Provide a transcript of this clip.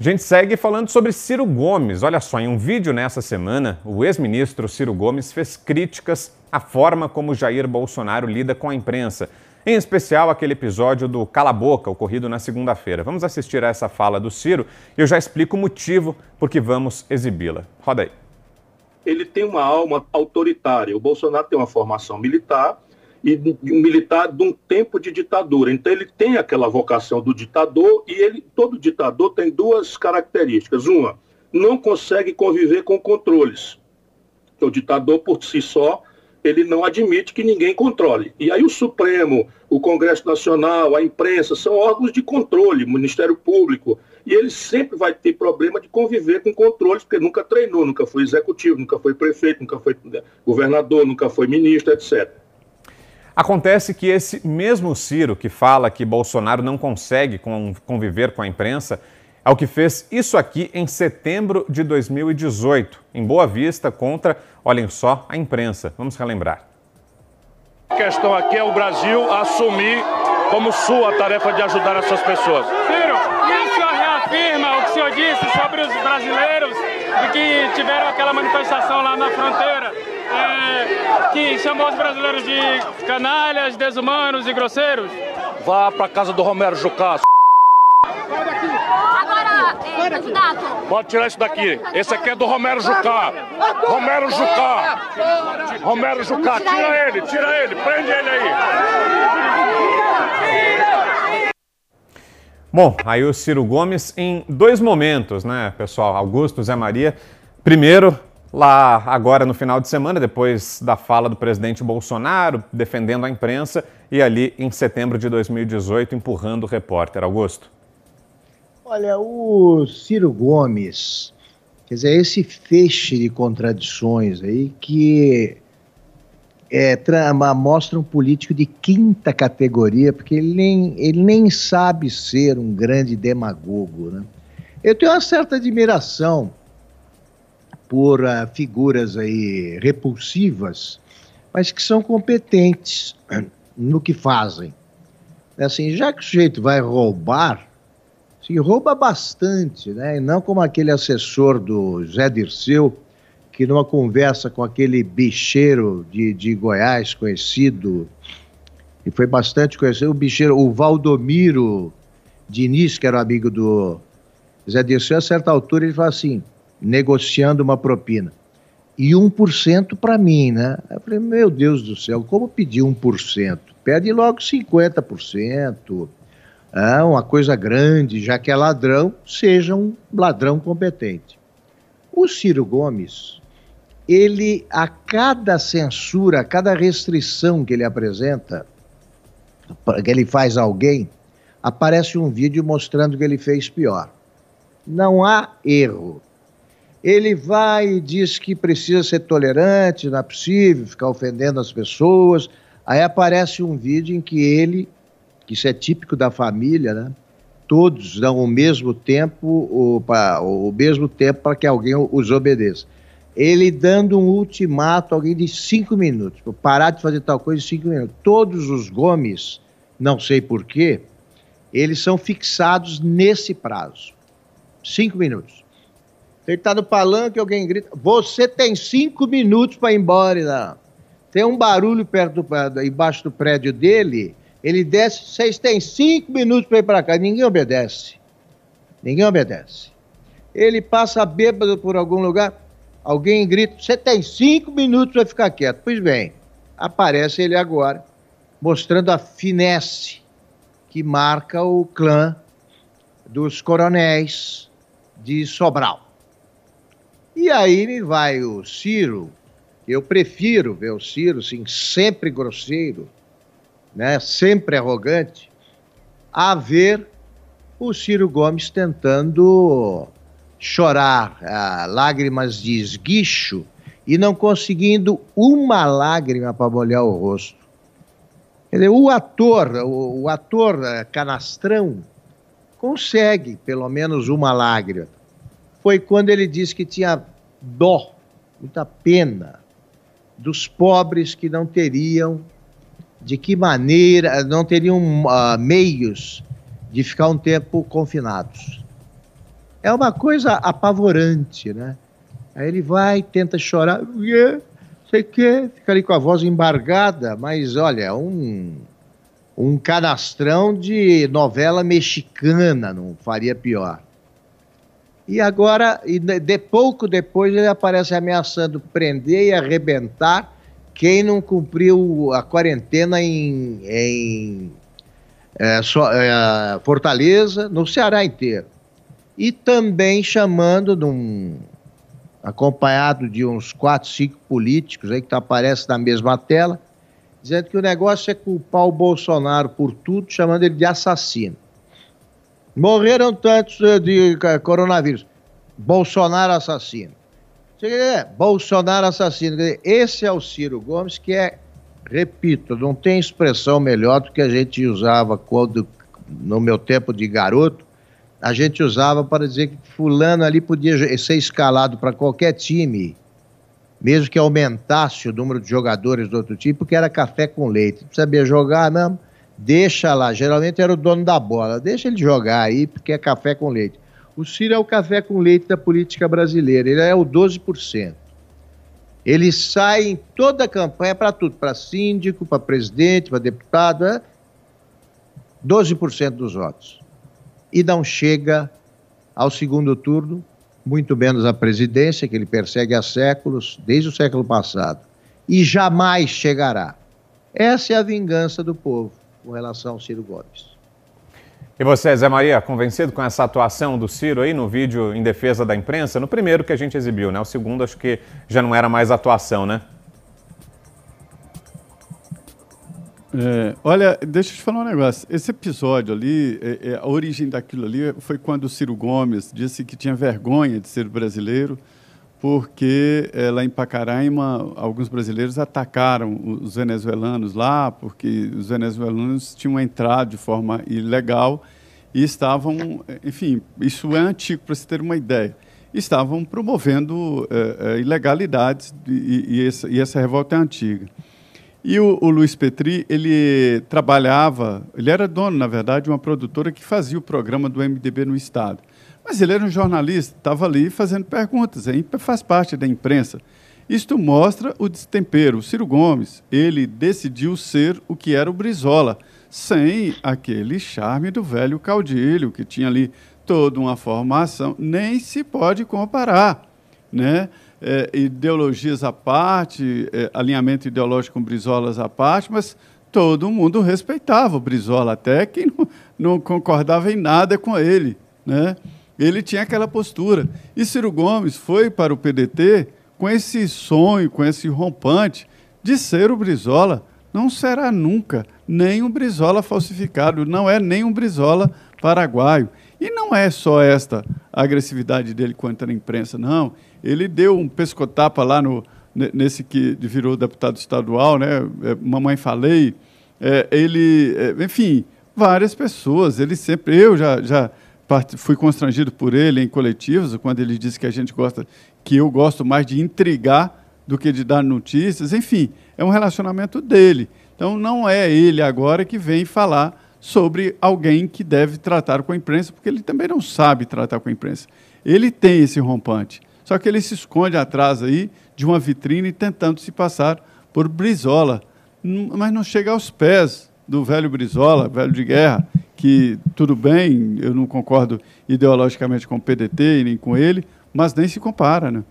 A gente segue falando sobre Ciro Gomes. Olha só, em um vídeo nessa semana, o ex-ministro Ciro Gomes fez críticas à forma como Jair Bolsonaro lida com a imprensa, em especial aquele episódio do Cala Boca ocorrido na segunda-feira. Vamos assistir a essa fala do Ciro e eu já explico o motivo porque vamos exibi-la. Roda aí. Ele tem uma alma autoritária. O Bolsonaro tem uma formação militar e um militar de um tempo de ditadura. Então ele tem aquela vocação do ditador e ele todo ditador tem duas características. Uma, não consegue conviver com controles. O ditador por si só, ele não admite que ninguém controle. E aí o Supremo, o Congresso Nacional, a imprensa são órgãos de controle, Ministério Público, e ele sempre vai ter problema de conviver com controles, porque nunca treinou, nunca foi executivo, nunca foi prefeito, nunca foi eh, governador, nunca foi ministro, etc. Acontece que esse mesmo Ciro que fala que Bolsonaro não consegue conviver com a imprensa é o que fez isso aqui em setembro de 2018, em Boa Vista, contra, olhem só, a imprensa. Vamos relembrar. A questão aqui é o Brasil assumir como sua a tarefa de ajudar essas pessoas. Ciro, e o senhor reafirma o que o senhor disse sobre os brasileiros que tiveram aquela manifestação lá na fronteira? que chamou os brasileiros de canalhas, desumanos e grosseiros? Vá pra casa do Romero Jucasso. Agora, é, candidato. Pode tirar isso daqui. Esse aqui é do Romero Jucá. Romero Jucá. Romero Jucá. Tira ele, tira ele. Prende ele aí. Bom, aí o Ciro Gomes em dois momentos, né, pessoal? Augusto, Zé Maria. Primeiro, Lá, agora no final de semana, depois da fala do presidente Bolsonaro defendendo a imprensa, e ali em setembro de 2018 empurrando o repórter. Augusto. Olha, o Ciro Gomes, quer dizer, esse feixe de contradições aí que é, trama, mostra um político de quinta categoria, porque ele nem, ele nem sabe ser um grande demagogo. Né? Eu tenho uma certa admiração por uh, figuras aí repulsivas, mas que são competentes no que fazem. É assim, já que o sujeito vai roubar, se rouba bastante, né? E não como aquele assessor do Zé Dirceu, que numa conversa com aquele bicheiro de, de Goiás conhecido, e foi bastante conhecido, o bicheiro, o Valdomiro Diniz, que era amigo do Zé Dirceu, a certa altura ele fala assim, negociando uma propina. E 1% para mim, né? Eu falei, meu Deus do céu, como pedir 1%? Pede logo 50%. Ah, é, uma coisa grande, já que é ladrão, seja um ladrão competente. O Ciro Gomes, ele, a cada censura, a cada restrição que ele apresenta, que ele faz a alguém, aparece um vídeo mostrando que ele fez pior. Não há erro ele vai e diz que precisa ser tolerante, não é possível ficar ofendendo as pessoas. Aí aparece um vídeo em que ele, que isso é típico da família, né? Todos dão o mesmo tempo, o, pra, o mesmo tempo para que alguém os obedeça. Ele dando um ultimato, a alguém de cinco minutos, parar de fazer tal coisa em cinco minutos. Todos os Gomes, não sei porquê, eles são fixados nesse prazo. Cinco minutos. Ele está no palanque, alguém grita: Você tem cinco minutos para ir embora. Tem um barulho perto do, embaixo do prédio dele. Ele desce, vocês têm cinco minutos para ir para cá. Ninguém obedece. Ninguém obedece. Ele passa bêbado por algum lugar, alguém grita: Você tem cinco minutos para ficar quieto. Pois bem, aparece ele agora, mostrando a finesse que marca o clã dos coronéis de Sobral. E aí vai o Ciro, eu prefiro ver o Ciro, sim, sempre grosseiro, né, sempre arrogante, a ver o Ciro Gomes tentando chorar ah, lágrimas de esguicho e não conseguindo uma lágrima para molhar o rosto. ele o ator, o, o ator eh, canastrão, consegue pelo menos uma lágrima. Foi quando ele disse que tinha dó, muita pena dos pobres que não teriam de que maneira, não teriam uh, meios de ficar um tempo confinados. É uma coisa apavorante, né? Aí ele vai, tenta chorar, sei que, fica ali com a voz embargada, mas olha, um, um cadastrão de novela mexicana não faria pior. E agora, e de pouco depois, ele aparece ameaçando prender e arrebentar quem não cumpriu a quarentena em, em é, so, é, Fortaleza, no Ceará inteiro. E também chamando acompanhado de uns quatro, cinco políticos aí que aparece na mesma tela, dizendo que o negócio é culpar o Bolsonaro por tudo, chamando ele de assassino. Morreram tantos eh, de eh, coronavírus. Bolsonaro assassino. É, Bolsonaro assassino. Esse é o Ciro Gomes que é, repito, não tem expressão melhor do que a gente usava quando, no meu tempo de garoto, a gente usava para dizer que fulano ali podia ser escalado para qualquer time, mesmo que aumentasse o número de jogadores do outro time, porque era café com leite. Não sabia jogar mesmo, Deixa lá, geralmente era o dono da bola, deixa ele jogar aí, porque é café com leite. O Ciro é o café com leite da política brasileira, ele é o 12%. Ele sai em toda a campanha para tudo, para síndico, para presidente, para deputado, é 12% dos votos. E não chega ao segundo turno, muito menos à presidência, que ele persegue há séculos, desde o século passado. E jamais chegará. Essa é a vingança do povo com relação ao Ciro Gomes. E você, Zé Maria, convencido com essa atuação do Ciro aí no vídeo em defesa da imprensa? No primeiro que a gente exibiu, né? O segundo acho que já não era mais atuação, né? É, olha, deixa eu te falar um negócio. Esse episódio ali, é, é, a origem daquilo ali foi quando o Ciro Gomes disse que tinha vergonha de ser brasileiro porque é, lá em Pacaraima, alguns brasileiros atacaram os venezuelanos lá, porque os venezuelanos tinham entrado de forma ilegal e estavam, eh, enfim, isso é antigo para se ter uma ideia, estavam promovendo é, é, ilegalidades e, e, essa, e, essa, revolta é antiga. E o, o Luiz Petri, ele trabalhava, ele era dono, na verdade, de uma produtora que fazia o programa do MDB no Estado. Mas ele era um jornalista, estava ali fazendo perguntas, faz parte da imprensa. Isto mostra o destempero. O Ciro Gomes, ele decidiu ser o que era o Brizola, sem aquele charme do velho caudilho, que tinha ali toda uma formação, nem se pode comparar. Né? É, ideologias à parte, é, alinhamento ideológico com Brizolas à parte, mas todo mundo respeitava o Brizola, até quem não, não concordava em nada com ele. Né? ele tinha aquela postura. E Ciro Gomes foi para o PDT com esse sonho, com esse rompante de ser o Brizola. Não será nunca nem um Brizola falsificado, não é nem um Brizola paraguaio. E não é só esta agressividade dele contra a imprensa, não. Ele deu um pescotapa lá no, nesse que virou deputado estadual, né? É, Mamãe falei. É, ele, é, enfim, várias pessoas. Ele sempre, eu já, já fui constrangido por ele em coletivos, quando ele disse que a gente gosta, que eu gosto mais de intrigar do que de dar notícias. Enfim, é um relacionamento dele. Então não é ele agora que vem falar sobre alguém que deve tratar com a imprensa, porque ele também não sabe tratar com a imprensa. Ele tem esse rompante, só que ele se esconde atrás aí de uma vitrine tentando se passar por Brizola, mas não chega aos pés do velho Brizola, velho de guerra, que tudo bem, eu não concordo ideologicamente com o PDT e nem com ele, mas nem se compara, né?